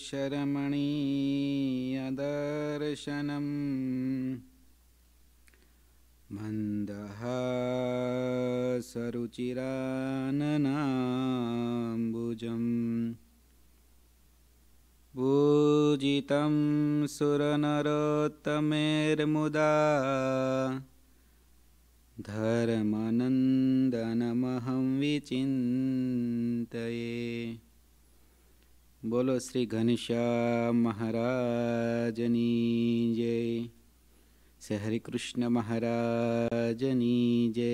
शरमणिदर्शनम् मन्दहा सरुचिराननाम्बुजम् पूजितं सुरनरोत्तमेर्मुदा धर्मनन्दनमहं विचिन्तये બોલો શ્રી ઘનશ્યામ મહારાજની જય શ્રી હરિકૃષ્ણ મહારાજની જય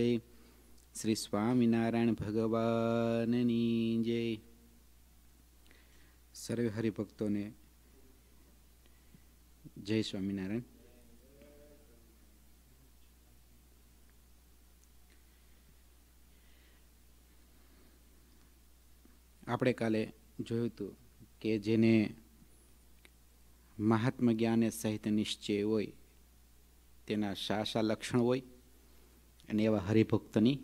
શ્રી સ્વામિનારાયણ ભગવાનની જય સર્વ હરિભક્તોને જય સ્વામિનારાયણ આપણે કાલે જોયું હતું કે જેને મહાત્મ જ્ઞાને સહિત નિશ્ચય હોય તેના શા શા લક્ષણ હોય અને એવા હરિભક્તની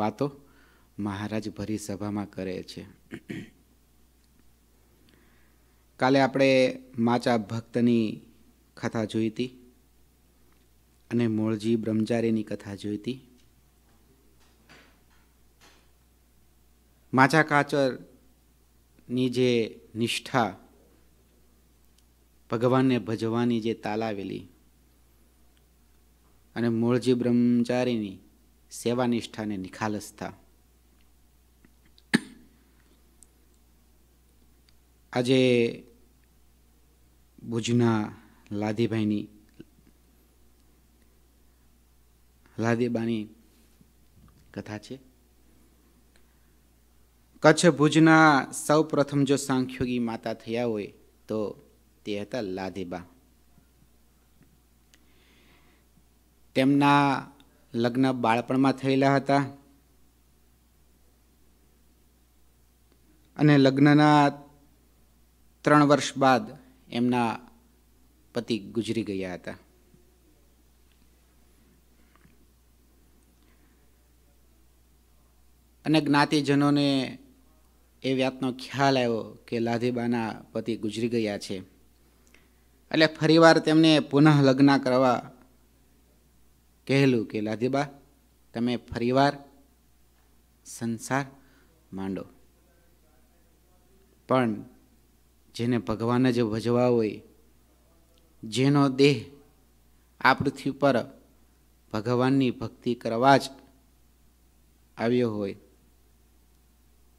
વાતો મહારાજ ભરી સભામાં કરે છે કાલે આપણે માચા ભક્તની કથા જોઈ હતી અને મોળજી બ્રહ્મચારીની કથા જોઈ હતી માચા કાચર ની જે નિષ્ઠા ભગવાનને ભજવાની જે તાલાવેલી અને મૂળજી બ્રહ્મચારીની સેવા નિષ્ઠા અને નિખાલસતા આજે ભુજના લાદીભાઈની લાદીબાની કથા છે કચ્છ ભુજના સૌ પ્રથમ જો સાંખ્યોગી માતા થયા હોય તો તે હતા લાધેબા તેમના લગ્ન બાળપણમાં થયેલા હતા અને લગ્નના ત્રણ વર્ષ બાદ એમના પતિ ગુજરી ગયા હતા અને જ્ઞાતિજનોને એ વ્યાતનો ખ્યાલ આવ્યો કે લાધીબાના પતિ ગુજરી ગયા છે એટલે ફરીવાર તેમને પુનઃ લગ્ન કરવા કહેલું કે લાધીબા તમે ફરીવાર સંસાર માંડો પણ જેને ભગવાન જ ભજવા હોય જેનો દેહ આ પૃથ્વી પર ભગવાનની ભક્તિ કરવા જ આવ્યો હોય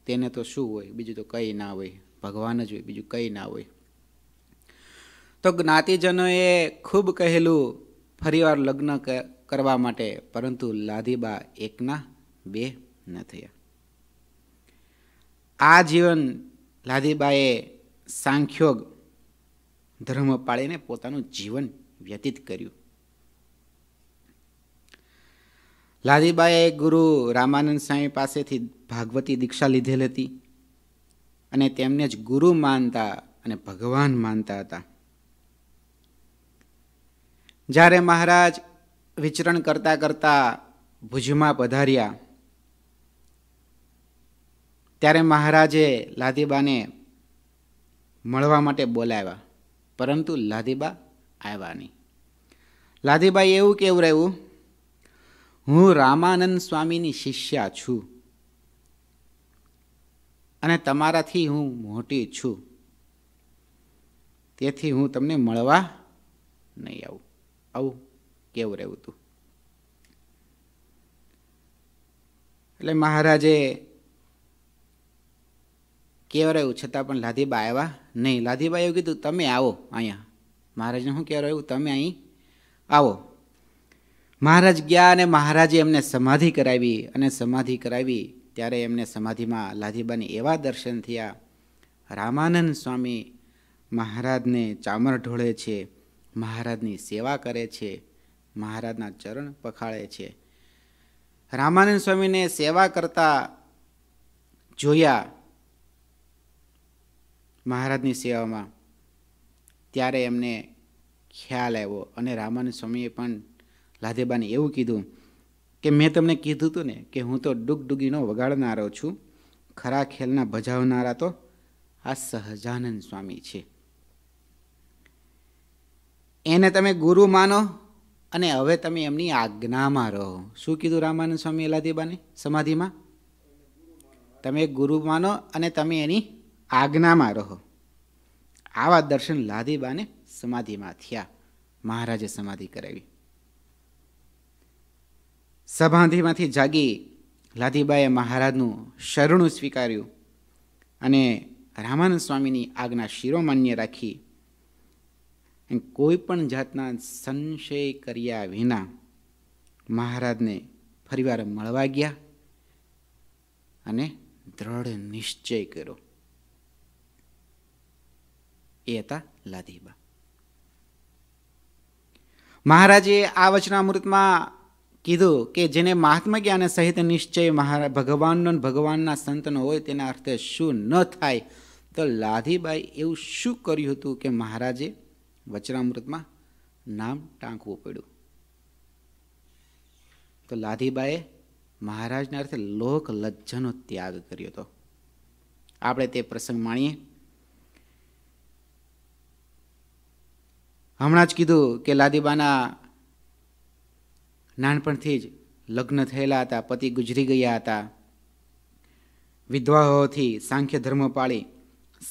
તેને તો શું હોય બીજું તો કંઈ ના હોય ભગવાન જ હોય બીજું કંઈ ના હોય તો જ્ઞાતિજનોએ ખૂબ કહેલું ફરીવાર લગ્ન કરવા માટે પરંતુ લાધીબા એકના બે ન થયા આ જીવન લાધીબાએ સાંખ્યોગ ધર્મ પાળીને પોતાનું જીવન વ્યતીત કર્યું લાદીબાએ લાધીબાએ ગુરુ રામાનંદ સ્વામી પાસેથી ભાગવતી દીક્ષા લીધેલ હતી અને તેમને જ ગુરુ માનતા અને ભગવાન માનતા હતા જ્યારે મહારાજ વિચરણ કરતા કરતા ભુજમાં પધાર્યા ત્યારે મહારાજે લાદીબાને મળવા માટે બોલાવ્યા પરંતુ લાદીબા આવ્યા નહીં લાદીબાઈ એવું કેવું રહ્યું હું રામાનંદ સ્વામીની શિષ્યા છું અને તમારાથી હું મોટી છું તેથી હું તમને મળવા નહીં આવું આવું કેવું રહેવું તું એટલે મહારાજે કેવું રહ્યું છતાં પણ લાધીબા આવ્યા નહીં લાધીબાએ એવું કીધું તમે આવો અહીંયા મહારાજને શું કહેવાય રહ્યું તમે અહીં આવો મહારાજ ગયા અને મહારાજે એમને સમાધિ કરાવી અને સમાધિ કરાવી ત્યારે એમને સમાધિમાં લાધીબાને એવા દર્શન થયા રામાનંદ સ્વામી મહારાજને ચામર ઢોળે છે મહારાજની સેવા કરે છે મહારાજના ચરણ પખાળે છે રામાનંદ સ્વામીને સેવા કરતા જોયા મહારાજની સેવામાં ત્યારે એમને ખ્યાલ આવ્યો અને રામાનંદ સ્વામીએ પણ લાધેબાને એવું કીધું કે મેં તમને કીધું હતું ને કે હું તો ડુગડુગીનો વગાડનારો છું ખરા ખેલના ભજાવનારા તો આ સહજાનંદ સ્વામી છે એને તમે ગુરુ માનો અને હવે તમે એમની આજ્ઞામાં રહો શું કીધું રામાનંદ સ્વામી એલાદીબાને સમાધિમાં તમે ગુરુ માનો અને તમે એની આજ્ઞામાં રહો આવા દર્શન લાદીબાને સમાધિમાં થયા મહારાજે સમાધિ કરાવી સભાંધીમાંથી જાગી લાધીબાએ મહારાજનું શરણું સ્વીકાર્યું અને રામાનંદ સ્વામીની આજ્ઞા શિરોમાન્ય રાખી કોઈ પણ જાતના સંશય કર્યા વિના મહારાજને ફરીવાર મળવા ગયા અને દ્રઢ નિશ્ચય કર્યો એ હતા લાધીબા મહારાજે આ વચનામૃતમાં કીધું કે જેને મહાત્મા જ્ઞાન સહિત નિશ્ચય મહારા ભગવાનનો ભગવાનના સંતનો હોય તેના અર્થે શું ન થાય તો લાધીબાઈ એવું શું કર્યું હતું કે મહારાજે વચનામૃતમાં નામ ટાંકવું પડ્યું તો લાધીબાએ મહારાજના અર્થે લોક લજ્જનો ત્યાગ કર્યો હતો આપણે તે પ્રસંગ માણીએ હમણાં જ કીધું કે લાદીબાના નાનપણથી જ લગ્ન થયેલા હતા પતિ ગુજરી ગયા હતા વિધવાઓથી સાંખ્ય ધર્મ પાળી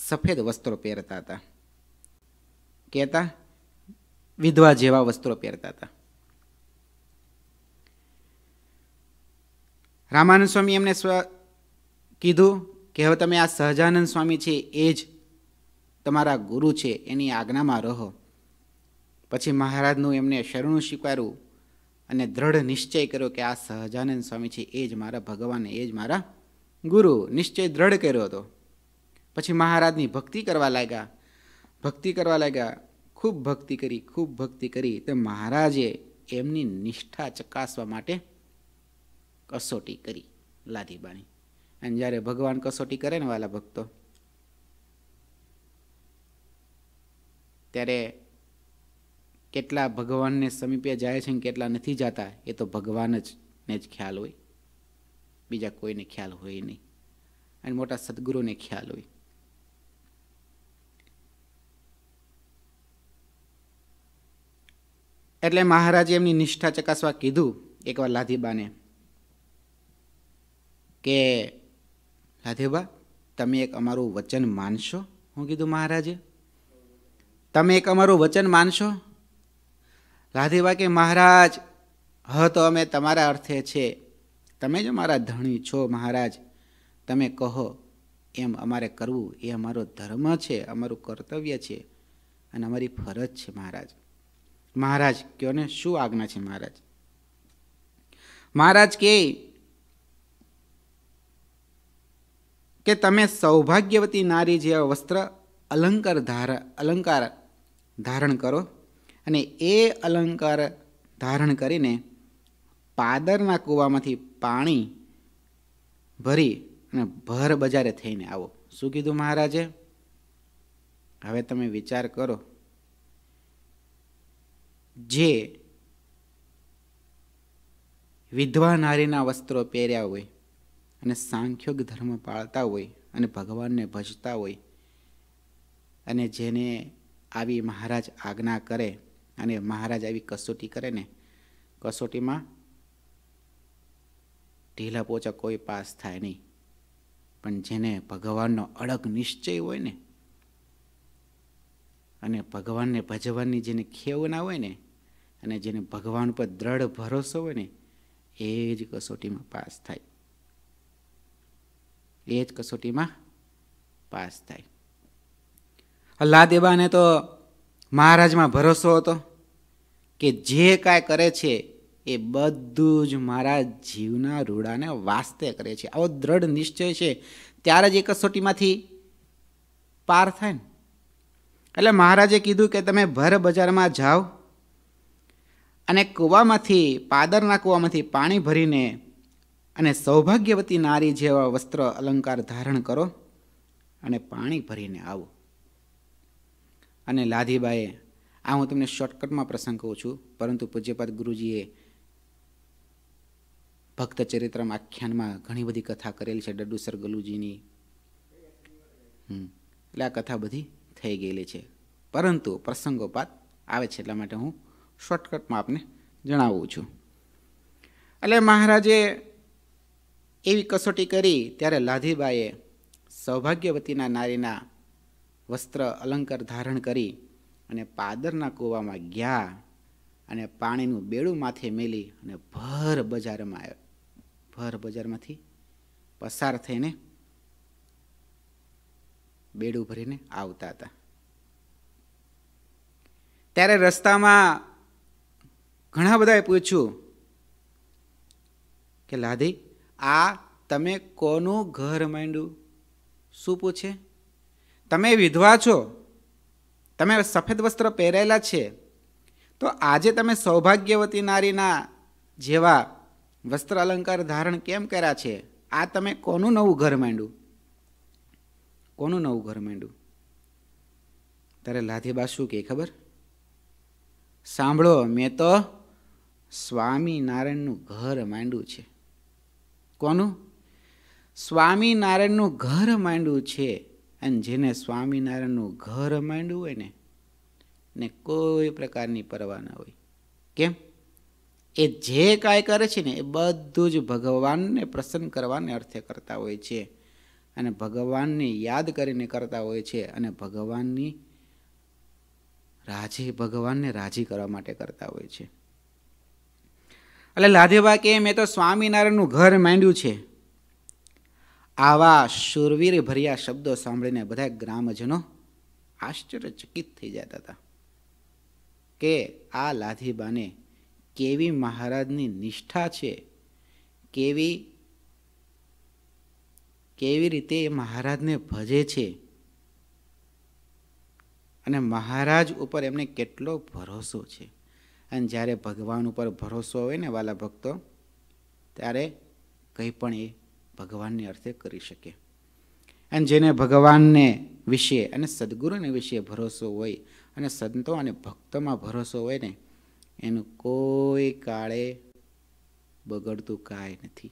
સફેદ વસ્ત્રો પહેરતા હતા કહેતા વિધવા જેવા વસ્ત્રો પહેરતા હતા રામાનંદ સ્વામી એમને સ્વ કીધું કે હવે તમે આ સહજાનંદ સ્વામી છે એ જ તમારા ગુરુ છે એની આજ્ઞામાં રહો પછી મહારાજનું એમને શરણું સ્વીકાર્યું અને દ્રઢ નિશ્ચય કર્યો કે આ સહજાનંદ સ્વામી છે એ જ મારા ભગવાન એ જ મારા ગુરુ નિશ્ચય દ્રઢ કર્યો હતો પછી મહારાજની ભક્તિ કરવા લાગ્યા ભક્તિ કરવા લાગ્યા ખૂબ ભક્તિ કરી ખૂબ ભક્તિ કરી તો મહારાજે એમની નિષ્ઠા ચકાસવા માટે કસોટી કરી લાધીબાણી અને જ્યારે ભગવાન કસોટી કરે ને વાલા ભક્તો ત્યારે કેટલા ભગવાનને સમીપે જાય છે ને કેટલા નથી જાતા એ તો ભગવાન જ ને જ ખ્યાલ હોય બીજા કોઈને ખ્યાલ હોય નહીં અને મોટા સદગુરુને ખ્યાલ હોય એટલે મહારાજે એમની નિષ્ઠા ચકાસવા કીધું એકવાર લાધીબાને કે લાધીબા તમે એક અમારું વચન માનશો હું કીધું મહારાજે તમે એક અમારું વચન માનશો ગાધીબા કે મહારાજ હ તો અમે તમારા અર્થે છે તમે જ મારા ધણી છો મહારાજ તમે કહો એમ અમારે કરવું એ અમારો ધર્મ છે અમારું કર્તવ્ય છે અને અમારી ફરજ છે મહારાજ મહારાજ કયોને શું આજ્ઞા છે મહારાજ મહારાજ કે કે તમે સૌભાગ્યવતી નારી જેવા વસ્ત્ર અલંકાર ધારા અલંકાર ધારણ કરો અને એ અલંકાર ધારણ કરીને પાદરના કૂવામાંથી પાણી ભરી અને ભર બજારે થઈને આવો શું કીધું મહારાજે હવે તમે વિચાર કરો જે વિધવા નારીના વસ્ત્રો પહેર્યા હોય અને સાંખ્યોગ ધર્મ પાળતા હોય અને ભગવાનને ભજતા હોય અને જેને આવી મહારાજ આજ્ઞા કરે અને મહારાજ આવી કસોટી કરે ને કસોટીમાં ઢીલા પોચા કોઈ પાસ થાય નહીં પણ જેને ભગવાનનો અડગ નિશ્ચય હોય ને અને ભગવાનને ભજવાની જેને ખેવના હોય ને અને જેને ભગવાન પર દ્રઢ ભરોસો હોય ને એ જ કસોટીમાં પાસ થાય એ જ કસોટીમાં પાસ થાય અલ્લાહ દેબાને તો મહારાજમાં ભરોસો હતો કે જે કાંઈ કરે છે એ બધું જ મારા જીવના રૂડાને વાસ્તે કરે છે આવો દ્રઢ નિશ્ચય છે ત્યારે જ એ કસોટીમાંથી પાર થાય ને એટલે મહારાજે કીધું કે તમે ભર બજારમાં જાઓ અને કૂવામાંથી પાદરના કૂવામાંથી પાણી ભરીને અને સૌભાગ્યવતી નારી જેવા વસ્ત્ર અલંકાર ધારણ કરો અને પાણી ભરીને આવો અને લાધીબાએ આ હું તમને શોર્ટકટમાં પ્રસંગ કહું છું પરંતુ પૂજ્યપાદ ગુરુજીએ ભક્ત ચરિત્રમાં આખ્યાનમાં ઘણી બધી કથા કરેલી છે ડડુસર ગલુજીની એટલે આ કથા બધી થઈ ગયેલી છે પરંતુ પ્રસંગોપાત આવે છે એટલા માટે હું શોર્ટકટમાં આપને જણાવું છું એટલે મહારાજે એવી કસોટી કરી ત્યારે લાધીબાએ સૌભાગ્યવતીના નારીના વસ્ત્ર અલંકાર ધારણ કરી અને પાદરના કૂવામાં ગયા અને પાણીનું બેડું માથે મેલી અને ભર બજારમાં આવ્યો ભર બજારમાંથી પસાર થઈને બેડું ભરીને આવતા હતા ત્યારે રસ્તામાં ઘણા બધાએ પૂછ્યું કે લાધી આ તમે કોનું ઘર માંડ્યું શું પૂછે તમે વિધવા છો તમે સફેદ વસ્ત્ર પહેરેલા છે તો આજે તમે સૌભાગ્યવતી નારીના જેવા વસ્ત્ર અલંકાર ધારણ કેમ કર્યા છે આ તમે કોનું નવું ઘર માંડું કોનું નવું ઘર માંડું ત્યારે લાધીબા શું કહે ખબર સાંભળો મેં તો સ્વામિનારાયણનું ઘર માંડ્યું છે કોનું સ્વામિનારાયણનું ઘર માંડ્યું છે અને જેને સ્વામિનારાયણનું ઘર માંડવું હોય ને ને કોઈ પ્રકારની પરવા ના હોય કેમ એ જે કાંઈ કરે છે ને એ બધું જ ભગવાનને પ્રસન્ન કરવાને અર્થે કરતા હોય છે અને ભગવાનને યાદ કરીને કરતા હોય છે અને ભગવાનની રાજી ભગવાનને રાજી કરવા માટે કરતા હોય છે એટલે લાધેબા કે મેં તો સ્વામિનારાયણનું ઘર માંડ્યું છે આવા શૂરવીર ભર્યા શબ્દો સાંભળીને બધા ગ્રામજનો આશ્ચર્યચકિત થઈ જતા હતા કે આ લાધીબાને કેવી મહારાજની નિષ્ઠા છે કેવી કેવી રીતે એ મહારાજને ભજે છે અને મહારાજ ઉપર એમને કેટલો ભરોસો છે અને જ્યારે ભગવાન ઉપર ભરોસો હોય ને વાલા ભક્તો ત્યારે કંઈ પણ એ ભગવાનને અર્થે કરી શકે અને જેને ભગવાનને વિશે અને સદગુરુને વિશે ભરોસો હોય અને સંતો અને ભક્તોમાં ભરોસો હોય ને એનું કોઈ કાળે બગડતું કાંઈ નથી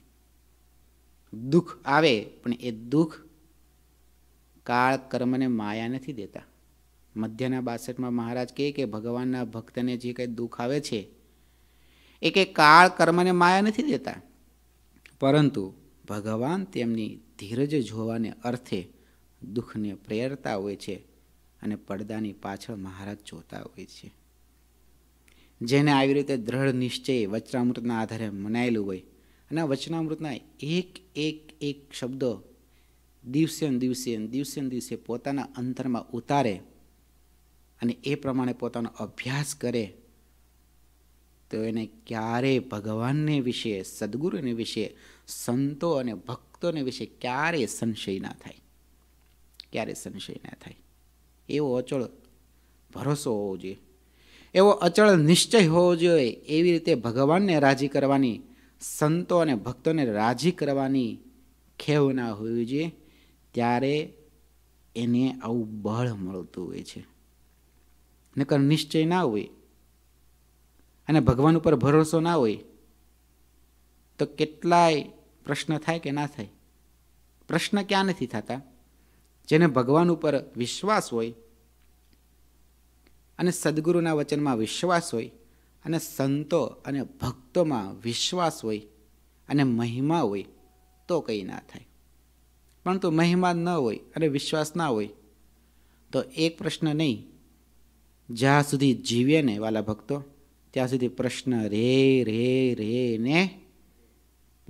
દુઃખ આવે પણ એ દુઃખ કાળ કર્મને માયા નથી દેતા મધ્યના બાસઠમાં મહારાજ કહે કે ભગવાનના ભક્તને જે કંઈ દુઃખ આવે છે એ કંઈ કાળ કર્મને માયા નથી દેતા પરંતુ ભગવાન તેમની ધીરજ જોવાને અર્થે દુઃખને પ્રેરતા હોય છે અને પડદાની પાછળ મહારાજ જોતા હોય છે જેને આવી રીતે દ્રઢ નિશ્ચય વચનામૃતના આધારે મનાયેલું હોય અને વચનામૃતના એક એક એક શબ્દો દિવસે દિવસે દિવસે દિવસે પોતાના અંતરમાં ઉતારે અને એ પ્રમાણે પોતાનો અભ્યાસ કરે તો એને ક્યારેય ભગવાનને વિશે સદગુરુને વિશે સંતો અને ભક્તોને વિશે ક્યારેય સંશય ના થાય ક્યારે સંશય ના થાય એવો અચળ ભરોસો હોવો જોઈએ એવો અચળ નિશ્ચય હોવો જોઈએ એવી રીતે ભગવાનને રાજી કરવાની સંતો અને ભક્તોને રાજી કરવાની ખેવ ના હોવી જોઈએ ત્યારે એને આવું બળ મળતું હોય છે નકર નિશ્ચય ના હોય અને ભગવાન ઉપર ભરોસો ના હોય તો કેટલાય પ્રશ્ન થાય કે ના થાય પ્રશ્ન ક્યાં નથી થતા જેને ભગવાન ઉપર વિશ્વાસ હોય અને સદગુરુના વચનમાં વિશ્વાસ હોય અને સંતો અને ભક્તોમાં વિશ્વાસ હોય અને મહિમા હોય તો કંઈ ના થાય પણ તો મહિમા ન હોય અને વિશ્વાસ ના હોય તો એક પ્રશ્ન નહીં જ્યાં સુધી જીવે ને વાલા ભક્તો ત્યાં સુધી પ્રશ્ન રે રે રે ને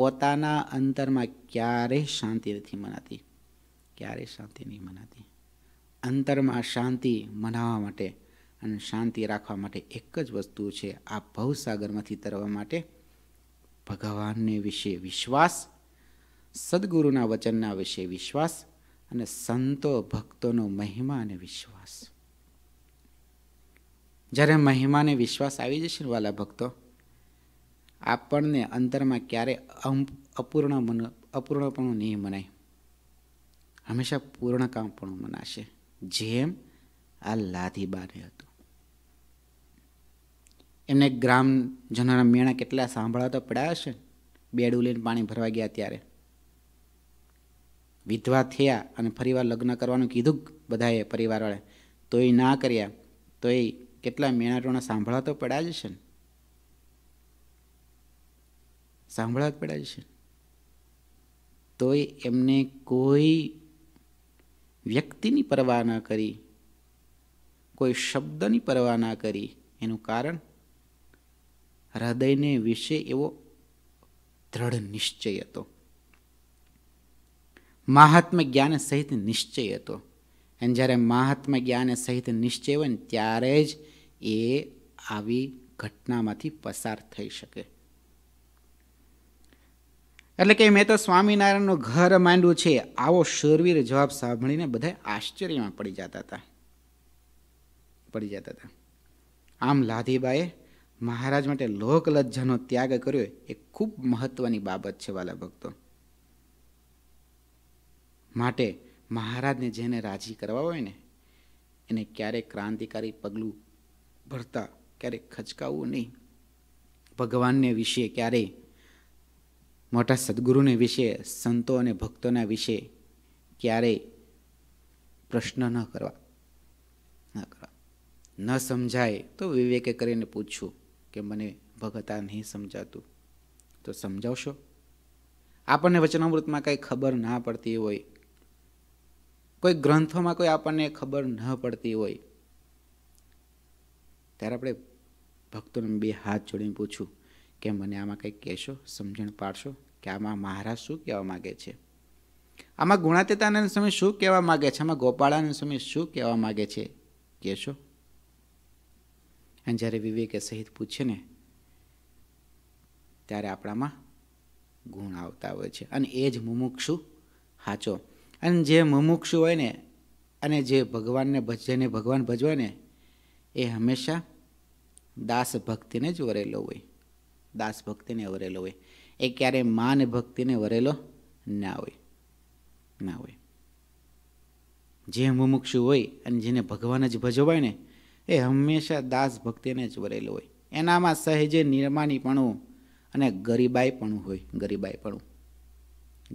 પોતાના અંતરમાં ક્યારેય શાંતિ નથી મનાતી ક્યારેય શાંતિ નહીં મનાતી અંતરમાં શાંતિ મનાવવા માટે અને શાંતિ રાખવા માટે એક જ વસ્તુ છે આ ભવસાગરમાંથી તરવા માટે ભગવાનને વિશે વિશ્વાસ સદગુરુના વચનના વિશે વિશ્વાસ અને સંતો ભક્તોનો મહિમા અને વિશ્વાસ જ્યારે મહિમાને વિશ્વાસ આવી જશે વાલા ભક્તો આપણને અંતરમાં ક્યારે અપૂર્ણ મન અપૂર્ણપણું નહીં મનાય હંમેશા પૂર્ણ કામપણું મનાશે જેમ આ લાધી લાધીબાને હતું એમને ગ્રામજનોના મેણા કેટલા સાંભળા પડ્યા હશે બેડું લઈને પાણી ભરવા ગયા ત્યારે વિધવા થયા અને ફરીવાર લગ્ન કરવાનું કીધું બધાએ પરિવારવાળે તોય ના કર્યા તોય કેટલા મેણા ટોણા સાંભળા પડ્યા જ છે ને સાંભળવા પડે છે તોય એમને કોઈ વ્યક્તિની પરવા ના કરી કોઈ શબ્દની પરવા ના કરી એનું કારણ હૃદયને વિશે એવો દ્રઢ નિશ્ચય હતો મહાત્મ જ્ઞાન સહિત નિશ્ચય હતો અને જ્યારે મહાત્મ જ્ઞાન સહિત નિશ્ચય હોય ને ત્યારે જ એ આવી ઘટનામાંથી પસાર થઈ શકે એટલે કે મેં તો સ્વામિનારાયણનું ઘર માંડ્યું છે આવો શૂરવીર જવાબ સાંભળીને બધા આશ્ચર્યમાં પડી જતા હતા પડી જતા હતા આમ લાધીબાએ મહારાજ માટે લોકલજ્જાનો ત્યાગ કર્યો એ ખૂબ મહત્વની બાબત છે વાલા ભક્તો માટે મહારાજને જેને રાજી કરવા હોય ને એને ક્યારેક ક્રાંતિકારી પગલું ભરતા ક્યારેક ખચકાવવું નહીં ભગવાનને વિશે ક્યારેય મોટા સદગુરુને વિશે સંતો અને ભક્તોના વિશે ક્યારેય પ્રશ્ન ન કરવા ન કરવા ન સમજાય તો વિવેકે કરીને પૂછવું કે મને ભગત આ નહીં સમજાતું તો સમજાવશો આપણને વચનામૃતમાં કંઈ ખબર ના પડતી હોય કોઈ ગ્રંથોમાં કોઈ આપણને ખબર ન પડતી હોય ત્યારે આપણે ભક્તોને બે હાથ જોડીને પૂછું કે મને આમાં કંઈક કહેશો સમજણ પાડશો કે આમાં મહારાજ શું કહેવા માગે છે આમાં ગુણાતીતાનંદ સ્વામી શું કહેવા માગે છે આમાં ગોપાળાનંદ સ્વામી શું કહેવા માગે છે કહેશો અને જ્યારે વિવેકે સહિત પૂછે ને ત્યારે આપણામાં ગુણ આવતા હોય છે અને એ જ મુમુક્ષુ સાચો અને જે મુમુક્ષુ હોય ને અને જે ભગવાનને ભજને ભગવાન ને એ હંમેશા દાસ ભક્તિને જ વરેલો હોય દાસ ભક્તિને વરેલો હોય એ ક્યારેય માન ભક્તિને વરેલો ના હોય ના હોય જે મુમુક્ષુ હોય અને જેને ભગવાન જ ભજવાય ને એ હંમેશા દાસ ભક્તિને જ વરેલો હોય એનામાં સહેજે નિર્માનીપણું અને ગરીબાઈપણું હોય ગરીબાઈપણું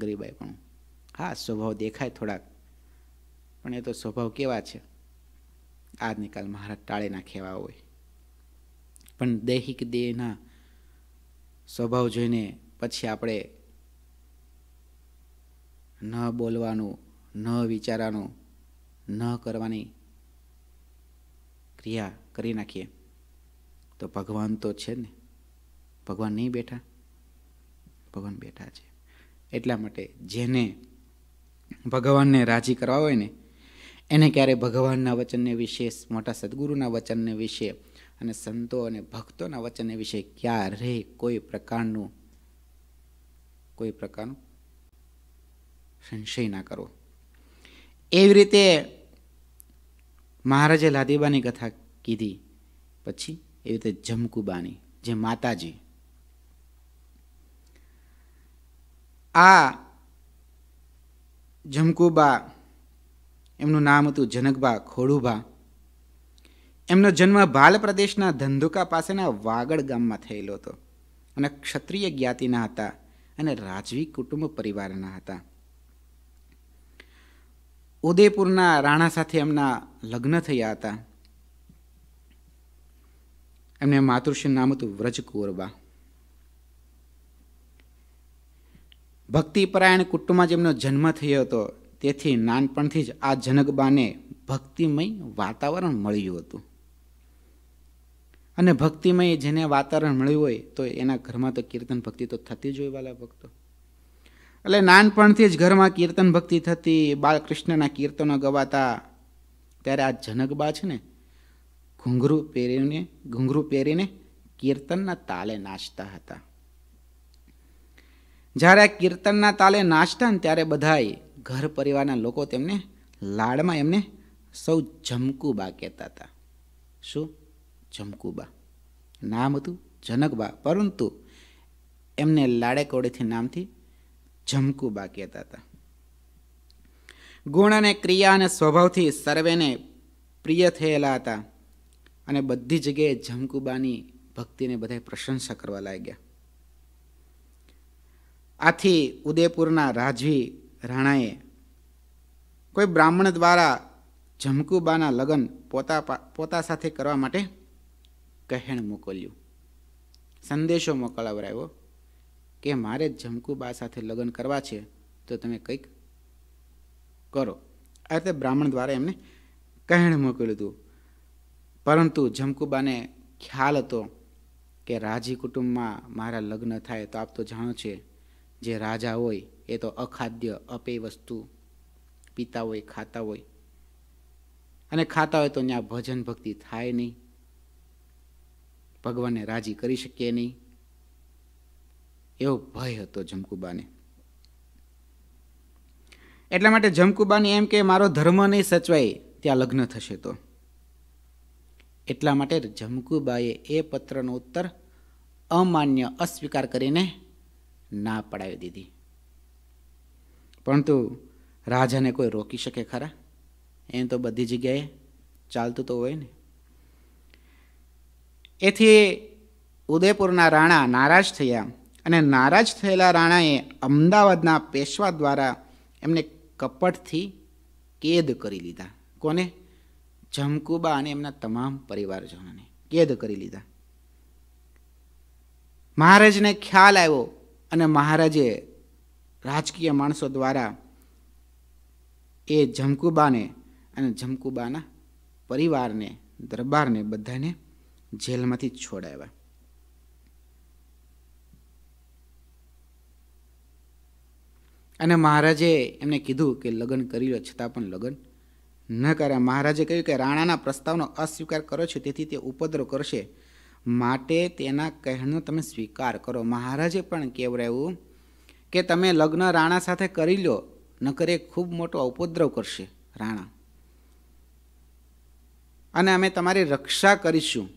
ગરીબાઈપણું હા સ્વભાવ દેખાય થોડાક પણ એ તો સ્વભાવ કેવા છે આજની કાલ મહારાજ ટાળે નાખેવા હોય પણ દૈહિક દેહના સ્વભાવ જોઈને પછી આપણે ન બોલવાનું ન વિચારવાનું ન કરવાની ક્રિયા કરી નાખીએ તો ભગવાન તો છે ને ભગવાન નહીં બેઠા ભગવાન બેઠા છે એટલા માટે જેને ભગવાનને રાજી કરવા હોય ને એને ક્યારે ભગવાનના વચનને વિશે મોટા સદગુરુના વચનને વિશે અને સંતો અને ભક્તોના વચન વિશે ક્યારેય કોઈ પ્રકારનું કોઈ પ્રકારનું સંશય ના કરવો એવી રીતે મહારાજે લાદીબાની કથા કીધી પછી એવી રીતે જમકુબાની જે માતાજી આ જમકુબા એમનું નામ હતું જનકબા ખોડુબા એમનો જન્મ ભાલ પ્રદેશના ધંધુકા પાસેના વાગડ ગામમાં થયેલો હતો અને ક્ષત્રિય જ્ઞાતિના હતા અને રાજવી કુટુંબ પરિવારના હતા ઉદયપુરના રાણા સાથે એમના લગ્ન થયા હતા એમને માતૃશ્રી નામ હતું વ્રજ વ્રજકુરબા ભક્તિપરાયણ કુટુંબમાં જેમનો જન્મ થયો હતો તેથી નાનપણથી જ આ જનકબાને ભક્તિમય વાતાવરણ મળ્યું હતું અને ભક્તિમય જેને વાતાવરણ મળ્યું હોય તો એના ઘરમાં તો કીર્તન ભક્તિ તો થતી જ હોય વાલા ભક્તો એટલે નાનપણથી જ ઘરમાં કીર્તન ભક્તિ થતી બાળકૃષ્ણના કીર્તનો ગવાતા ત્યારે આ જનકબા છે ને ઘૂંઘરું પહેરીને ઘૂંઘરું પહેરીને કીર્તનના તાલે નાચતા હતા જ્યારે આ કીર્તનના તાલે નાચતા ને ત્યારે બધાએ ઘર પરિવારના લોકો તેમને લાડમાં એમને સૌ જમકુબા કહેતા હતા શું જમકુબા નામ હતું જનકબા પરંતુ એમને લાડેકોડેથી નામથી જમકુબા કહેતા હતા ગુણ અને ક્રિયા અને સ્વભાવથી સર્વેને પ્રિય થયેલા હતા અને બધી જગ્યાએ જમકુબાની ભક્તિને બધા પ્રશંસા કરવા લાગ્યા આથી ઉદયપુરના રાજવી રાણાએ કોઈ બ્રાહ્મણ દ્વારા જમકુબાના લગ્ન પોતા પોતા સાથે કરવા માટે કહેણ મોકલ્યું સંદેશો મોકલાવરાયો કે મારે જમકુબા સાથે લગ્ન કરવા છે તો તમે કંઈક કરો આ રીતે બ્રાહ્મણ દ્વારા એમને કહેણ મોકલ્યું હતું પરંતુ જમકુબાને ખ્યાલ હતો કે રાજી કુટુંબમાં મારા લગ્ન થાય તો આપ તો જાણો છે જે રાજા હોય એ તો અખાદ્ય અપેય વસ્તુ પીતા હોય ખાતા હોય અને ખાતા હોય તો ત્યાં ભજન ભક્તિ થાય નહીં ભગવાનને રાજી કરી શકીએ નહીં એવો ભય હતો જમકુબાને એટલા માટે જમકુબાની એમ કે મારો ધર્મ નહીં સચવાય ત્યાં લગ્ન થશે તો એટલા માટે જમકુબાએ એ પત્રનો ઉત્તર અમાન્ય અસ્વીકાર કરીને ના પડાવી દીધી પરંતુ રાજાને કોઈ રોકી શકે ખરા એમ તો બધી જગ્યાએ ચાલતું તો હોય ને એથી ઉદયપુરના રાણા નારાજ થયા અને નારાજ થયેલા રાણાએ અમદાવાદના પેશવા દ્વારા એમને કપટથી કેદ કરી લીધા કોને જમકુબા અને એમના તમામ પરિવારજનોને કેદ કરી લીધા મહારાજને ખ્યાલ આવ્યો અને મહારાજે રાજકીય માણસો દ્વારા એ જમકુબાને અને જમકુબાના પરિવારને દરબારને બધાને જેલમાંથી છોડાવ્યા અને મહારાજે એમને કીધું કે લગ્ન કરી લો છતાં પણ લગ્ન ન કર્યા મહારાજે કહ્યું કે રાણાના પ્રસ્તાવનો અસ્વીકાર કરો છો તેથી તે ઉપદ્રવ કરશે માટે તેના કહેણનો તમે સ્વીકાર કરો મહારાજે પણ કેવરાયું કે તમે લગ્ન રાણા સાથે કરી લો નકર એ ખૂબ મોટો ઉપદ્રવ કરશે રાણા અને અમે તમારી રક્ષા કરીશું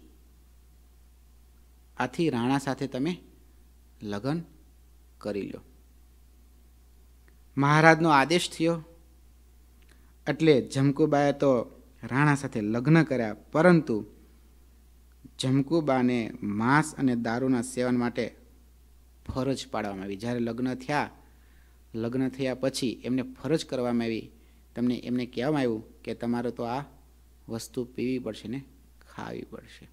આથી રાણા સાથે તમે લગ્ન કરી લો મહારાજનો આદેશ થયો એટલે જમકુબાએ તો રાણા સાથે લગ્ન કર્યા પરંતુ જમકુબાને માંસ અને દારૂના સેવન માટે ફરજ પાડવામાં આવી જ્યારે લગ્ન થયા લગ્ન થયા પછી એમને ફરજ કરવામાં આવી તમને એમને કહેવામાં આવ્યું કે તમારે તો આ વસ્તુ પીવી પડશે ને ખાવી પડશે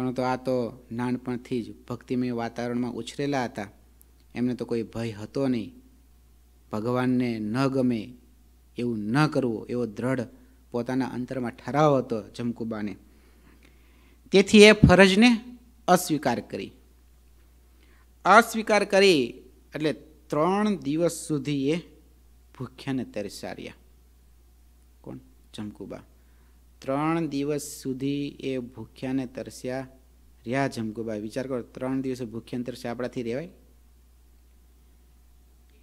પરંતુ આ તો નાનપણથી જ ભક્તિમય વાતાવરણમાં ઉછરેલા હતા એમને તો કોઈ ભય હતો નહીં ભગવાનને ન ગમે એવું ન કરવું એવો દ્રઢ પોતાના અંતરમાં ઠરાવ હતો જમકુબાને તેથી એ ફરજને અસ્વીકાર કરી અસ્વીકાર કરી એટલે ત્રણ દિવસ સુધી એ ભૂખ્યાને તરસાર્યા કોણ જમકુબા ત્રણ દિવસ સુધી એ ભૂખ્યાને તરસ્યા રહ્યા જમકુબાઈ વિચાર કરો ત્રણ દિવસે ભૂખ્યાને તરસ્યા આપણાથી રહેવાય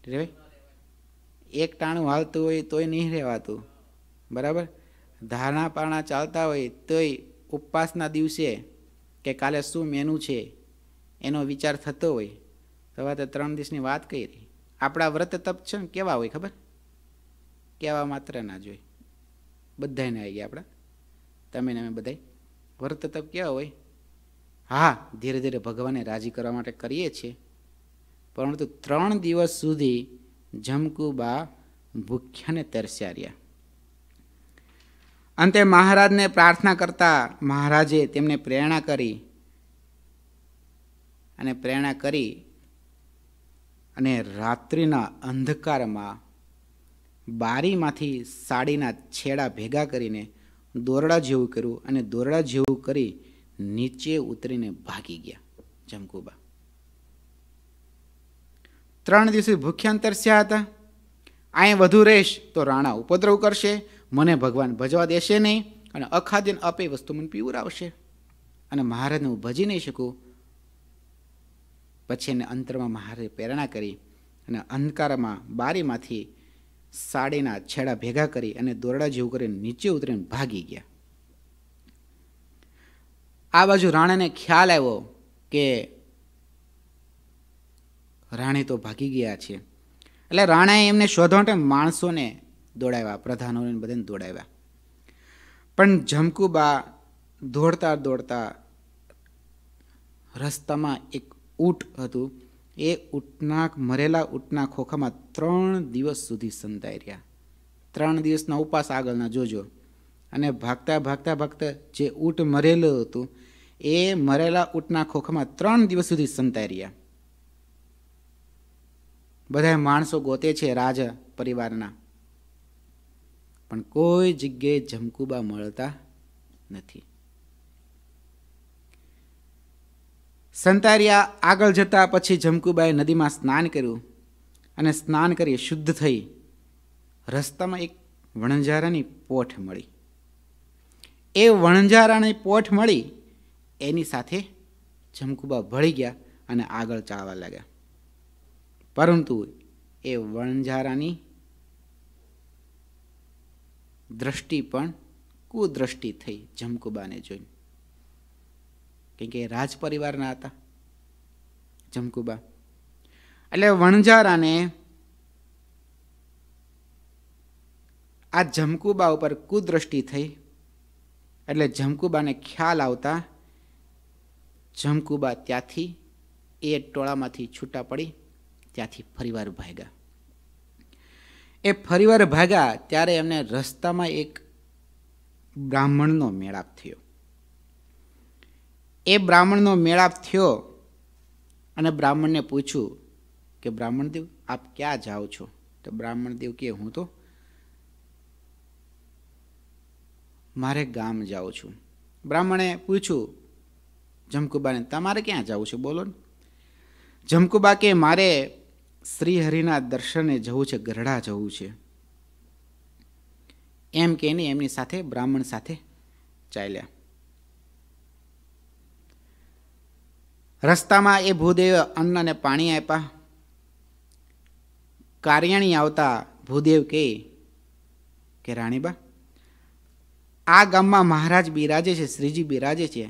રહેવાય એક ટાણું હાલતું હોય તોય નહીં રહેવાતું બરાબર ધારણા પારણા ચાલતા હોય તોય ઉપવાસના દિવસે કે કાલે શું મેનુ છે એનો વિચાર થતો હોય તો વાત ત્રણ દિવસની વાત કહી રહી આપણા વ્રત તપ છે ને કેવા હોય ખબર કહેવા માત્ર ના જોઈ બધાને આવી ગયા આપણા તમે ને અમે બધા વ્રત તપ ક્યાં હોય હા ધીરે ધીરે ભગવાનને રાજી કરવા માટે કરીએ છીએ પરંતુ ત્રણ દિવસ સુધી જમકુબા ભૂખ્યાને તરસ્યા રહ્યા અંતે મહારાજને પ્રાર્થના કરતા મહારાજે તેમને પ્રેરણા કરી અને પ્રેરણા કરી અને રાત્રિના અંધકારમાં બારીમાંથી સાડીના છેડા ભેગા કરીને દોરડા જેવું કર્યું અને દોરડા જેવું કરી નીચે ઉતરીને ભાગી ગયા જમકુબા ત્રણ દિવસે ભૂખ્યાંતર હતા અહીં વધુ રહીશ તો રાણા ઉપદ્રવ કરશે મને ભગવાન ભજવા દેશે નહીં અને અખાદ્યન અપે વસ્તુ મને પીવરાવશે અને મહારાજને હું ભજી નહીં શકું પછી એને અંતરમાં મહારાજે પ્રેરણા કરી અને અંધકારમાં બારીમાંથી સાડીના છેડા ભેગા કરી અને દોરડા જેવું કરીને નીચે ઉતરીને ભાગી ગયા આ બાજુ રાણાને ખ્યાલ આવ્યો કે રાણે તો ભાગી ગયા છે એટલે રાણાએ એમને શોધવા માટે માણસોને દોડાવ્યા પ્રધાનોને બધાને દોડાવ્યા પણ જમકુબા દોડતા દોડતા રસ્તામાં એક ઊંટ હતું એ ઉટના મરેલા ઉટના ખોખામાં ત્રણ દિવસ સુધી સંતાઈ રહ્યા ત્રણ દિવસના ઉપવાસ આગળના જોજો અને ભાગતા ભાગતા ભાગતા જે ઊંટ મરેલું હતું એ મરેલા ઊંટના ખોખામાં ત્રણ દિવસ સુધી સંતાઈ રહ્યા બધા માણસો ગોતે છે રાજા પરિવારના પણ કોઈ જગ્યાએ જમકુબા મળતા નથી સંતારિયા આગળ જતા પછી જમકુબાએ નદીમાં સ્નાન કર્યું અને સ્નાન કરી શુદ્ધ થઈ રસ્તામાં એક વણજારાની પોઠ મળી એ વણજારાની પોઠ મળી એની સાથે જમકુબા ભળી ગયા અને આગળ ચાલવા લાગ્યા પરંતુ એ વણજારાની દ્રષ્ટિ પણ કુદ્રષ્ટિ થઈ જમકુબાને જોઈને કેમ કે રાજ પરિવારના હતા જમકુબા એટલે વણજારાને આ જમકુબા ઉપર કુદ્રષ્ટિ થઈ એટલે જમકુબાને ખ્યાલ આવતા જમકુબા ત્યાંથી એ ટોળામાંથી છૂટા પડી ત્યાંથી ફરીવાર ભાગ્યા એ ફરીવાર ભાગ્યા ત્યારે એમને રસ્તામાં એક બ્રાહ્મણનો મેળાપ થયો એ બ્રાહ્મણનો મેળાપ થયો અને બ્રાહ્મણને પૂછ્યું કે બ્રાહ્મણદેવ આપ ક્યાં જાઓ છો તો બ્રાહ્મણદેવ કે હું તો મારે ગામ જાઉં છું બ્રાહ્મણે પૂછ્યું જમકુબાને તમારે ક્યાં જવું છે બોલો ને જમકુબા કે મારે શ્રીહરિના દર્શને જવું છે ગઢડા જવું છે એમ કહીને એમની સાથે બ્રાહ્મણ સાથે ચાલ્યા રસ્તામાં એ ભૂદેવે અન્ન અને પાણી આપ્યા કાર્યાણી આવતા ભૂદેવ કહે કે રાણીબા આ ગામમાં મહારાજ બિરાજે છે શ્રીજી બિરાજે છે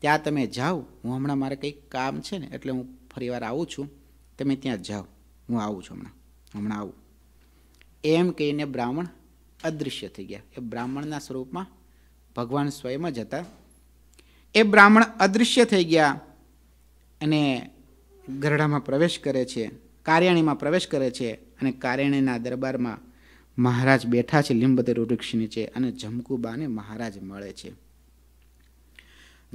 ત્યાં તમે જાઓ હું હમણાં મારે કંઈક કામ છે ને એટલે હું ફરીવાર આવું છું તમે ત્યાં જાઓ હું આવું છું હમણાં હમણાં આવું એમ કહીને બ્રાહ્મણ અદૃશ્ય થઈ ગયા એ બ્રાહ્મણના સ્વરૂપમાં ભગવાન સ્વયં જ હતા એ બ્રાહ્મણ અદૃશ્ય થઈ ગયા અને ગરડામાં પ્રવેશ કરે છે કાર્યાણીમાં પ્રવેશ કરે છે અને કાર્યાણીના દરબારમાં મહારાજ બેઠા છે લીંબતેર વૃક્ષ નીચે અને જમકુબાને મહારાજ મળે છે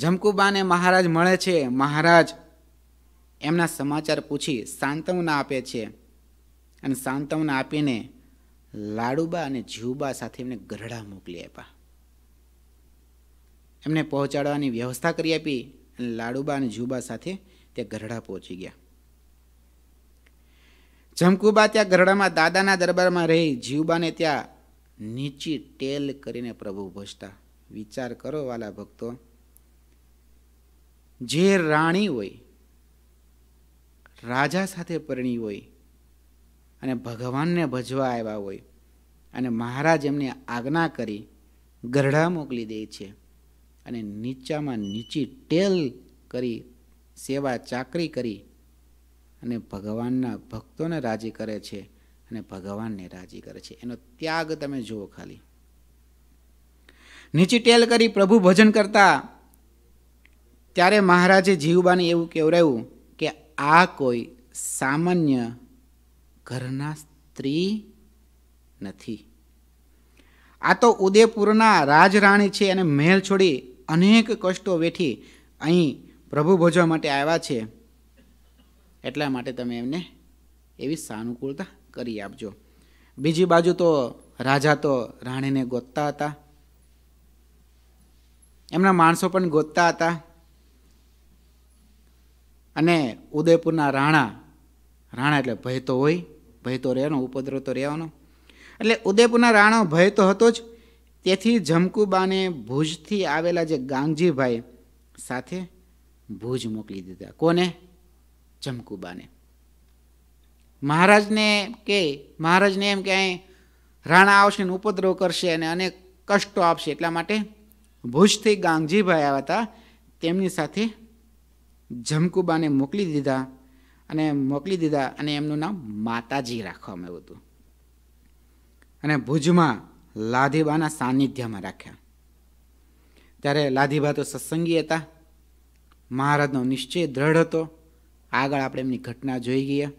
જમકુબાને મહારાજ મળે છે મહારાજ એમના સમાચાર પૂછી સાંતવના આપે છે અને સાંતવના આપીને લાડુબા અને જીવબા સાથે એમને ગરડા મોકલી આપ્યા એમને પહોંચાડવાની વ્યવસ્થા કરી આપી અને લાડુબા અને જુબા સાથે તે ગરડા પહોંચી ગયા જમકુબા ત્યાં ગરડામાં દાદાના દરબારમાં રહી જીવબાને ત્યાં નીચી ટેલ કરીને પ્રભુ ભજતા વિચાર કરો વાલા ભક્તો જે રાણી હોય રાજા સાથે પરણી હોય અને ભગવાનને ભજવા આવ્યા હોય અને મહારાજ એમને આજ્ઞા કરી ગરડા મોકલી દે છે અને નીચામાં નીચી ટેલ કરી સેવા ચાકરી કરી અને ભગવાનના ભક્તોને રાજી કરે છે અને ભગવાનને રાજી કરે છે એનો ત્યાગ તમે જુઓ ખાલી નીચી ટેલ કરી પ્રભુ ભજન કરતા ત્યારે મહારાજે જીવબાને એવું કહેવરાયું કે આ કોઈ સામાન્ય ઘરના સ્ત્રી નથી આ તો ઉદયપુરના રાજરાણી છે અને મહેલ છોડી અનેક કષ્ટો વેઠી અહીં પ્રભુ ભોજવા માટે આવ્યા છે એટલા માટે તમે એમને એવી સાનુકૂળતા કરી આપજો બીજી બાજુ તો રાજા તો રાણીને ગોતતા હતા એમના માણસો પણ ગોતતા હતા અને ઉદયપુરના રાણા રાણા એટલે ભય તો હોય ભય તો રહેવાનો ઉપદ્રવ તો રહેવાનો એટલે ઉદયપુરના રાણો ભય તો હતો જ તેથી જમકુબાને ભુજથી આવેલા જે ગાંગજીભાઈ સાથે ભુજ મોકલી દીધા કોને જમકુબાને મહારાજને કે મહારાજને એમ કે અહીં રાણા આવશે ને ઉપદ્રવ કરશે અને અનેક કષ્ટો આપશે એટલા માટે ભુજથી ગાંગજીભાઈ આવ્યા હતા તેમની સાથે જમકુબાને મોકલી દીધા અને મોકલી દીધા અને એમનું નામ માતાજી રાખવામાં આવ્યું હતું અને ભુજમાં લાધીબાના સાનિધ્યમાં રાખ્યા ત્યારે લાધીબા તો સત્સંગી હતા મહારાજનો નિશ્ચય દ્રઢ હતો આગળ આપણે એમની ઘટના જોઈ ગયા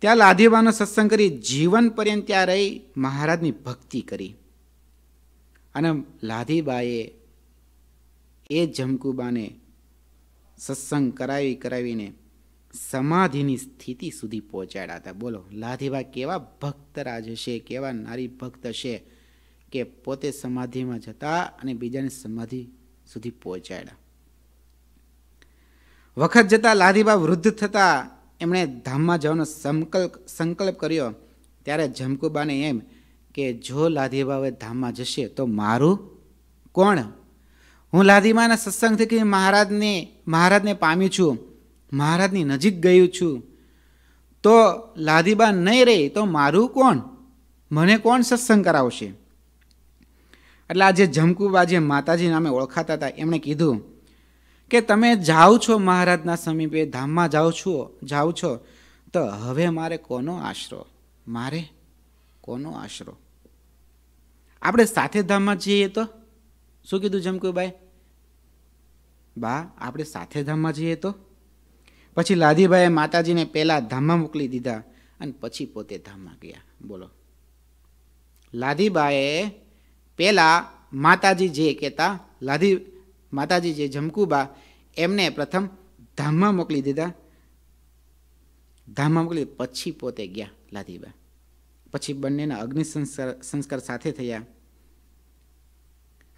ત્યાં લાધીબાનો સત્સંગ કરી જીવન પર્યંત ત્યાં રહી મહારાજની ભક્તિ કરી અને લાધીબાએ એ જમકુબાને સત્સંગ કરાવી કરાવીને સમાધિની સ્થિતિ સુધી પહોંચાડ્યા હતા બોલો લાધીબા કેવા ભક્તરાજ હશે કેવા નારી ભક્ત હશે કે પોતે સમાધિમાં જતા અને બીજાને સમાધિ સુધી પહોંચાડ્યા વખત જતાં લાધીબા વૃદ્ધ થતાં એમણે ધામમાં જવાનો સંકલ્પ સંકલ્પ કર્યો ત્યારે ઝમકુબાને એમ કે જો લાધીબા હવે ધામમાં જશે તો મારું કોણ હું લાધીબાના સત્સંગથી કે મહારાજને મહારાજને પામ્યું છું મહારાજની નજીક ગયું છું તો લાધીબા નહીં રહી તો મારું કોણ મને કોણ સત્સંગ કરાવશે એટલે આ જે જમકુબા જે માતાજી નામે ઓળખાતા હતા એમણે કીધું કે તમે જાઓ છો મહારાજના સમીપે ધામમાં જાઓ છો જાઓ છો તો હવે મારે કોનો આશરો મારે કોનો આશરો આપણે સાથે ધામમાં જઈએ તો શું કીધું જેમ કોઈ બાઈ બા આપણે સાથે ધામમાં જઈએ તો પછી લાધીબાઈએ માતાજીને પહેલાં ધામમાં મોકલી દીધા અને પછી પોતે ધામમાં ગયા બોલો લાધીબાએ પહેલાં માતાજી જે કહેતા લાદી માતાજી જે જમકુબા એમને પ્રથમ ધામમાં મોકલી દીધા ધામમાં મોકલી પછી પોતે ગયા લાધીબા પછી બંનેના અગ્નિ સંસ્કાર સંસ્કાર સાથે થયા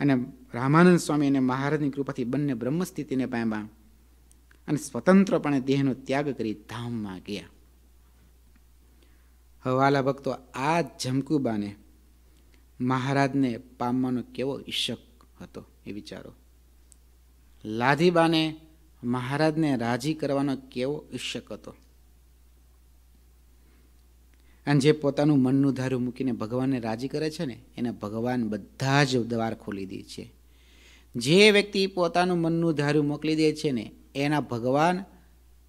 અને રામાનંદ સ્વામી અને મહારાજની કૃપાથી બંને બ્રહ્મસ્થિતિને પામ્યા અને સ્વતંત્રપણે દેહનો ત્યાગ કરી ધામમાં ગયા હવાલા ભક્તો આ જમકુબાને મહારાજને પામવાનો કેવો ઈશક હતો એ વિચારો લાધીબાને મહારાજને રાજી કરવાનો કેવો ઈશ્યક હતો અને જે પોતાનું મનનું ધારું મૂકીને ભગવાનને રાજી કરે છે ને એને ભગવાન બધા જ દ્વાર ખોલી દે છે જે વ્યક્તિ પોતાનું મનનું ધારું મોકલી દે છે ને એના ભગવાન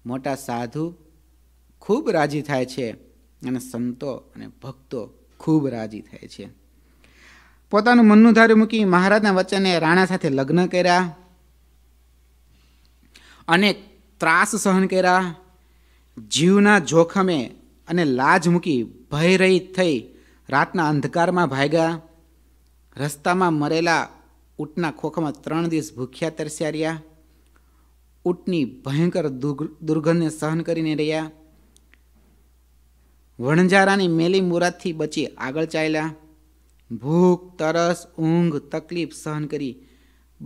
મોટા સાધુ ખૂબ રાજી થાય છે અને સંતો અને ભક્તો ખૂબ રાજી થાય છે પોતાનું મનનું ધારું મૂકી મહારાજના વચ્ચેને રાણા સાથે લગ્ન કર્યા અનેક ત્રાસ સહન કર્યા જીવના જોખમે અને લાજ મૂકી ભયરહિત થઈ રાતના અંધકારમાં ભાગ્યા રસ્તામાં મરેલા ઊંટના ખોખમાં ત્રણ દિવસ ભૂખ્યા તરસ્યા રહ્યા ઊંટની ભયંકર દુર્ગંધને સહન કરીને રહ્યા વણજારાની મેલી મુરાદથી બચી આગળ ચાલ્યા ભૂખ તરસ ઊંઘ તકલીફ સહન કરી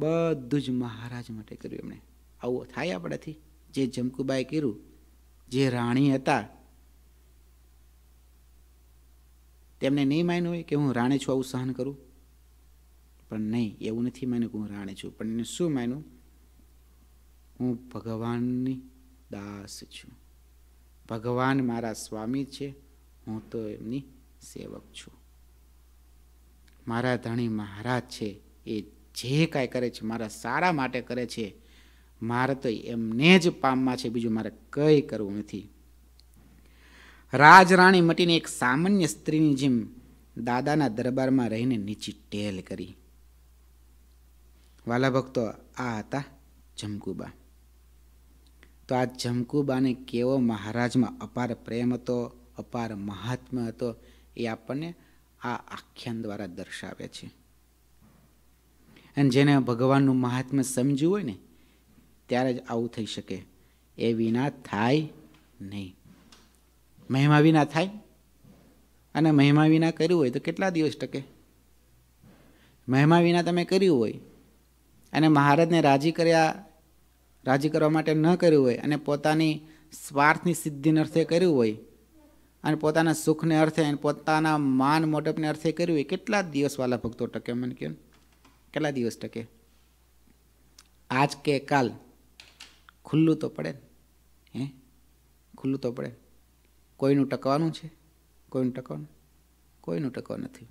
બધું જ મહારાજ માટે કર્યું એમણે આવું થાય આપણાથી જે જમકુબાએ કર્યું જે રાણી હતા તેમને નહીં માન્યું હોય કે હું રાણી છું આવું સહન કરું પણ નહીં એવું નથી માન્યું કે હું રાણી છું પણ એને શું માન્યું હું ભગવાનની દાસ છું ભગવાન મારા સ્વામી છે હું તો એમની સેવક છું મારા ધણી મહારાજ છે એ જે કાંઈ કરે છે મારા સારા માટે કરે છે મારે તો એમને જ પામવા છે બીજું મારે કંઈ કરવું નથી રાજરાણી મટીને એક સામાન્ય સ્ત્રીની જેમ દાદાના દરબારમાં રહીને નીચી ટેલ કરી વાલા ભક્તો આ હતા જમકુબા તો આ જમકુબાને કેવો મહારાજમાં અપાર પ્રેમ હતો અપાર મહાત્મ્ય હતો એ આપણને આ આખ્યાન દ્વારા દર્શાવે છે અને જેને ભગવાનનું મહાત્મ્ય સમજ્યું હોય ને ત્યારે જ આવું થઈ શકે એ વિના થાય નહીં મહેમા વિના થાય અને મહેમા વિના કર્યું હોય તો કેટલા દિવસ ટકે મહેમા વિના તમે કર્યું હોય અને મહારાજને રાજી કર્યા રાજી કરવા માટે ન કર્યું હોય અને પોતાની સ્વાર્થની સિદ્ધિને અર્થે કર્યું હોય અને પોતાના સુખને અર્થે અને પોતાના માન મોટપને અર્થે કર્યું હોય કેટલા દિવસવાળા ભક્તો ટકે મને કહ્યું કેટલા દિવસ ટકે આજ કે કાલ ખુલ્લું તો પડે ને હે ખુલ્લું તો પડે કોઈનું ટકવાનું છે કોઈનું ટકવાનું કોઈનું ટકવા નથી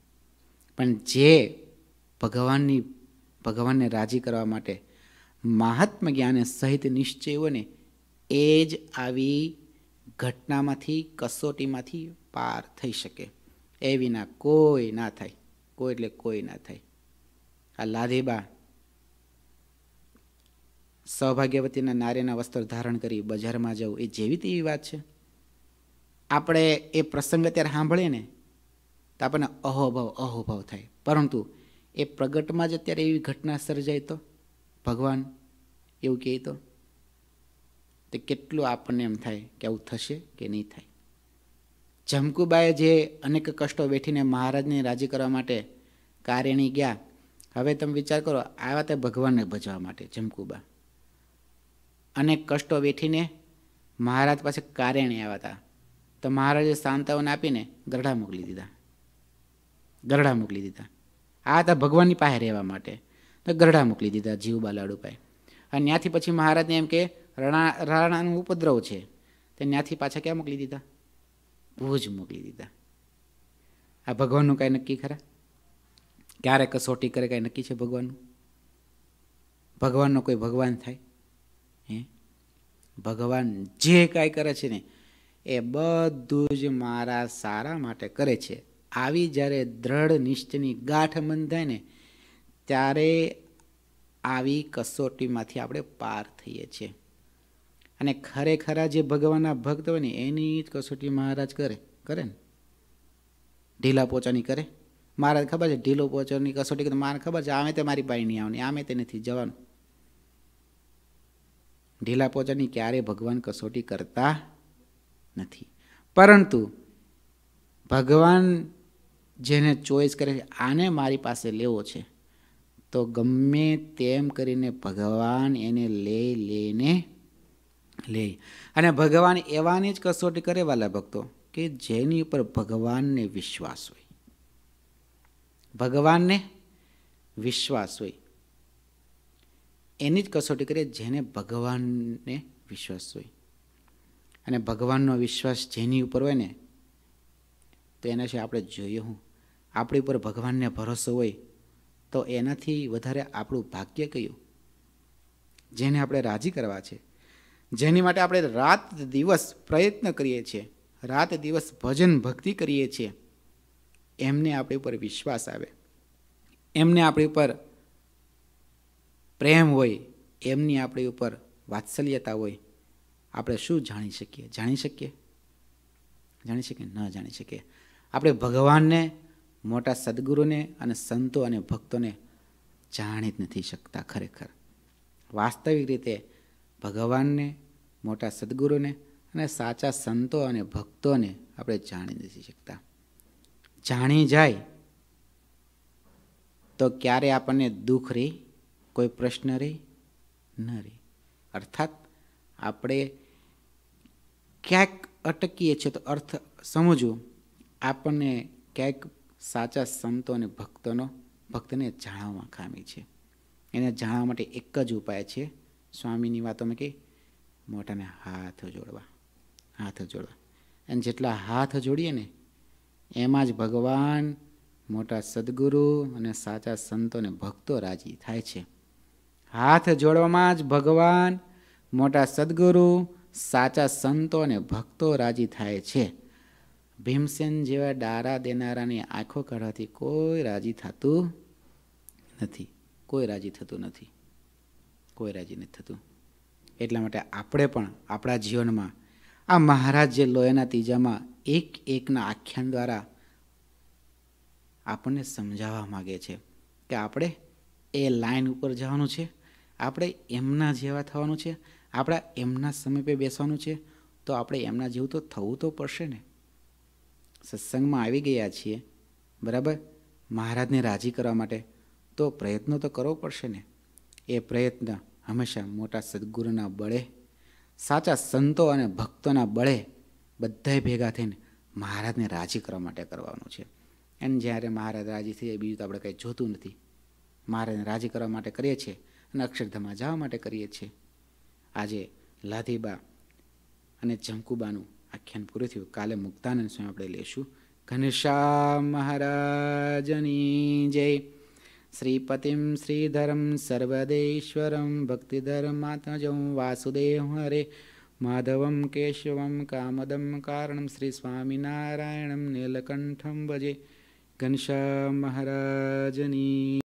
પણ જે ભગવાનની ભગવાનને રાજી કરવા માટે મહાત્મ જ્ઞાને સહિત નિશ્ચય હોય ને એ જ આવી ઘટનામાંથી કસોટીમાંથી પાર થઈ શકે એ વિના કોઈ ના થાય કોઈ એટલે કોઈ ના થાય આ લાધીબા સૌભાગ્યવતીના નાર્યના વસ્ત્ર ધારણ કરી બજારમાં જવું એ જેવી તેવી વાત છે આપણે એ પ્રસંગ અત્યારે સાંભળીએ ને તો આપણને અહોભાવ અહોભાવ થાય પરંતુ એ પ્રગટમાં જ અત્યારે એવી ઘટના સર્જાય તો ભગવાન એવું કહે તો તે કેટલું આપણને એમ થાય કે આવું થશે કે નહીં થાય જમકુબાએ જે અનેક કષ્ટો વેઠીને મહારાજને રાજી કરવા માટે કારેણી ગયા હવે તમે વિચાર કરો આ તે ભગવાનને ભજવા માટે જમકુબા અનેક કષ્ટો વેઠીને મહારાજ પાસે કારેણે આવ્યા હતા તો મહારાજે સાંત્વન આપીને ગરડા મોકલી દીધા ગરડા મોકલી દીધા આ હતા ભગવાનની પાસે રહેવા માટે તો ગરડા મોકલી દીધા જીવ બાલાડુભાઈ અને ત્યાંથી પછી મહારાજને એમ કે રણા રાણાનો ઉપદ્રવ છે તે ત્યાંથી પાછા ક્યાં મોકલી દીધા ભુજ મોકલી દીધા આ ભગવાનનું કાંઈ નક્કી ખરા ક્યારે કસોટી કરે કાંઈ નક્કી છે ભગવાનનું ભગવાનનો કોઈ ભગવાન થાય હે ભગવાન જે કાંઈ કરે છે ને એ બધું જ મારા સારા માટે કરે છે આવી જ્યારે દ્રઢ નિષ્ઠની ગાંઠ બંધાય ને ત્યારે આવી કસોટીમાંથી આપણે પાર થઈએ છીએ અને ખરેખરા જે ભગવાનના ભક્ત હોય ને એની જ કસોટી મહારાજ કરે કરે ને ઢીલા પોચાની કરે મહારાજ ખબર છે ઢીલો પોચાની કસોટી કરે મારે ખબર છે આમે તે મારી પાસે નહીં આવવાની આમે તે નથી જવાનું ઢીલા પોચાની ક્યારે ભગવાન કસોટી કરતા નથી પરંતુ ભગવાન જેને ચોઈસ કરે છે આને મારી પાસે લેવો છે તો ગમે તેમ કરીને ભગવાન એને લઈ લેને લે અને ભગવાન એવાની જ કસોટી કરે વાલા ભક્તો કે જેની ઉપર ભગવાનને વિશ્વાસ હોય ભગવાનને વિશ્વાસ હોય એની જ કસોટી કરે જેને ભગવાનને વિશ્વાસ હોય અને ભગવાનનો વિશ્વાસ જેની ઉપર હોય ને તો એનાથી આપણે જોઈએ હું આપણી ઉપર ભગવાનને ભરોસો હોય તો એનાથી વધારે આપણું ભાગ્ય કયું જેને આપણે રાજી કરવા છે જેની માટે આપણે રાત દિવસ પ્રયત્ન કરીએ છીએ રાત દિવસ ભજન ભક્તિ કરીએ છીએ એમને આપણી ઉપર વિશ્વાસ આવે એમને આપણી ઉપર પ્રેમ હોય એમની આપણી ઉપર વાત્સલ્યતા હોય આપણે શું જાણી શકીએ જાણી શકીએ જાણી શકીએ ન જાણી શકીએ આપણે ભગવાનને મોટા સદગુરુને અને સંતો અને ભક્તોને જાણી જ નથી શકતા ખરેખર વાસ્તવિક રીતે ભગવાનને મોટા સદગુરુને અને સાચા સંતો અને ભક્તોને આપણે જાણી નથી શકતા જાણી જાય તો ક્યારે આપણને દુઃખ રહી કોઈ પ્રશ્ન રહે ન રહે અર્થાત આપણે ક્યાંક અટકીએ છીએ તો અર્થ સમજવું આપણને ક્યાંક સાચા સંતો અને ભક્તોનો ભક્તને જાણવામાં ખામી છે એને જાણવા માટે એક જ ઉપાય છે સ્વામીની વાતોમાં કે મોટાને હાથ જોડવા હાથ જોડવા અને જેટલા હાથ જોડીએ ને એમાં જ ભગવાન મોટા સદગુરુ અને સાચા સંતો અને ભક્તો રાજી થાય છે હાથ જોડવામાં જ ભગવાન મોટા સદગુરુ સાચા સંતો અને ભક્તો રાજી થાય છે ભીમસેન જેવા ડારા દેનારાની આંખો કાઢવાથી કોઈ રાજી થતું નથી કોઈ રાજી થતું નથી કોઈ રાજી નથી થતું એટલા માટે આપણે પણ આપણા જીવનમાં આ મહારાજ જે લોહીના ત્રીજામાં એક એકના આખ્યાન દ્વારા આપણને સમજાવવા માગે છે કે આપણે એ લાઈન ઉપર જવાનું છે આપણે એમના જેવા થવાનું છે આપણા એમના સમીપે બેસવાનું છે તો આપણે એમના જેવું તો થવું તો પડશે ને સત્સંગમાં આવી ગયા છીએ બરાબર મહારાજને રાજી કરવા માટે તો પ્રયત્નો તો કરવો પડશે ને એ પ્રયત્ન હંમેશા મોટા સદગુરુના બળે સાચા સંતો અને ભક્તોના બળે બધાએ ભેગા થઈને મહારાજને રાજી કરવા માટે કરવાનું છે અને જ્યારે મહારાજ રાજી થઈ જાય બીજું તો આપણે કંઈ જોતું નથી મહારાજને રાજી કરવા માટે કરીએ છીએ અને અક્ષરધામમાં જવા માટે કરીએ છીએ આજે લાધીબા અને જંકુબાનું આખ્યાન પૂરું થયું કાલે મુક્તાનંદ સ્વામી આપણે લઈશું ઘનશ્યા મહારાજની જય શ્રીપતિમ શ્રીધરમ સર્વદેશ્વરમ ભક્તિધર્માત્મજમ વાસુદેવ હરે માધવમ કેશવમ કામદમ કારણમ શ્રી સ્વામિનારાયણમ નીલકંઠમ ભજે ઘનશ્યામ મહારાજની